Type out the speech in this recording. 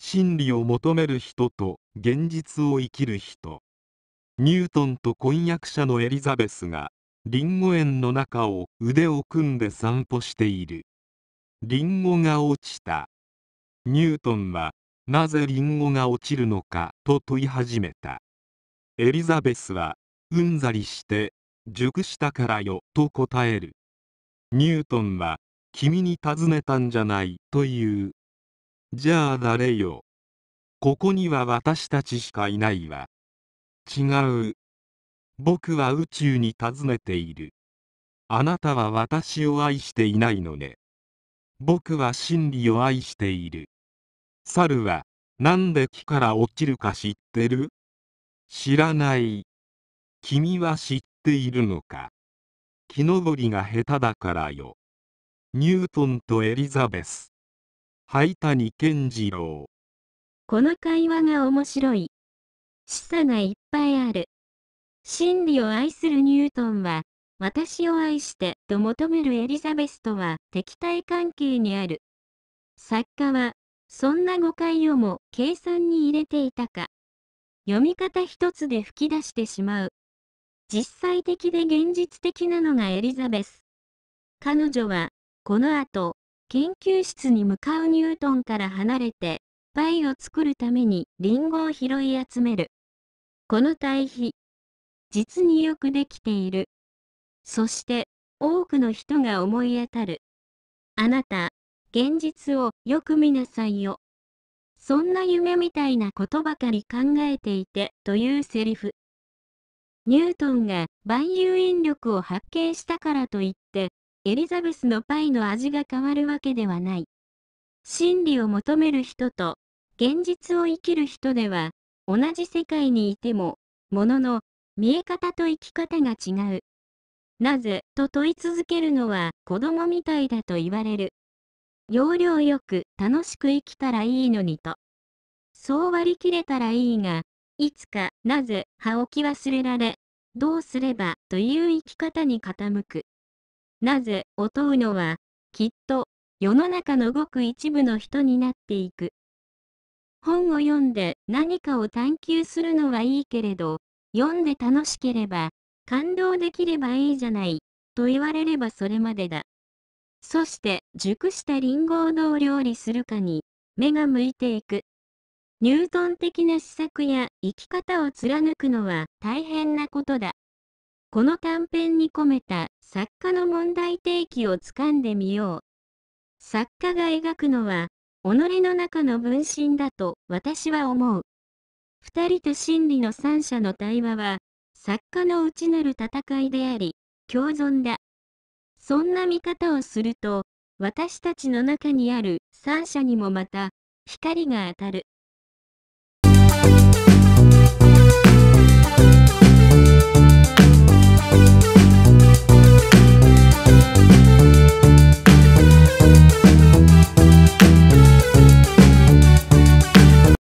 真理を求める人と現実を生きる人ニュートンと婚約者のエリザベスがリンゴ園の中を腕を組んで散歩しているリンゴが落ちたニュートンはなぜリンゴが落ちるのかと問い始めたエリザベスはうんざりして熟したからよと答えるニュートンは君に尋ねたんじゃないというじゃあ誰よここには私たちしかいないわ違う僕は宇宙に尋ねているあなたは私を愛していないのね僕は真理を愛している猿はなんで木から落ちるか知ってる知らない君は知っているのか木登りが下手だからよニュートンとエリザベス灰谷健次郎この会話が面白い示唆がいっぱいある真理を愛するニュートンは私を愛してと求めるエリザベスとは敵対関係にある作家はそんな誤解をも計算に入れていたか読み方一つで吹き出してしまう実際的で現実的なのがエリザベス。彼女は、この後、研究室に向かうニュートンから離れて、パイを作るためにリンゴを拾い集める。この対比、実によくできている。そして、多くの人が思い当たる。あなた、現実をよく見なさいよ。そんな夢みたいなことばかり考えていて、というセリフ。ニュートンが万有引力を発見したからといって、エリザベスのパイの味が変わるわけではない。真理を求める人と、現実を生きる人では、同じ世界にいても、ものの、見え方と生き方が違う。なぜ、と問い続けるのは、子供みたいだと言われる。要領よく、楽しく生きたらいいのにと。そう割り切れたらいいが、いつか、なぜ、歯をき忘れられ、どうすれば、という生き方に傾く。なぜ、を問うのは、きっと、世の中のごく一部の人になっていく。本を読んで何かを探求するのはいいけれど、読んで楽しければ、感動できればいいじゃない、と言われればそれまでだ。そして、熟したリンゴをどう料理するかに、目が向いていく。ニュートン的な施策や生き方を貫くのは大変なことだ。この短編に込めた作家の問題提起をつかんでみよう。作家が描くのは、己の中の分身だと私は思う。二人と真理の三者の対話は、作家の内なる戦いであり、共存だ。そんな見方をすると、私たちの中にある三者にもまた、光が当たる。